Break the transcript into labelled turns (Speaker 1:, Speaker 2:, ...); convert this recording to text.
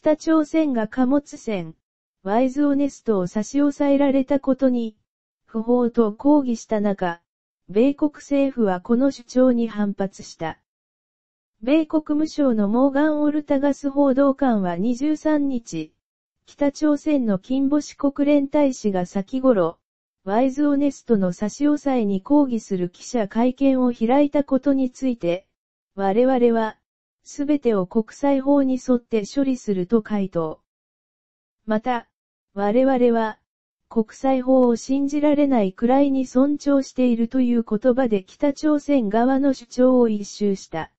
Speaker 1: 北朝鮮が貨物船、ワイズオネストを差し押さえられたことに、不法と抗議した中、米国政府はこの主張に反発した。米国無償のモーガン・オルタガス報道官は23日、北朝鮮の金星国連大使が先頃、ワイズオネストの差し押さえに抗議する記者会見を開いたことについて、我々は、すべてを国際法に沿って処理すると回答。また、我々は、国際法を信じられないくらいに尊重しているという言葉で北朝鮮側の主張を一周した。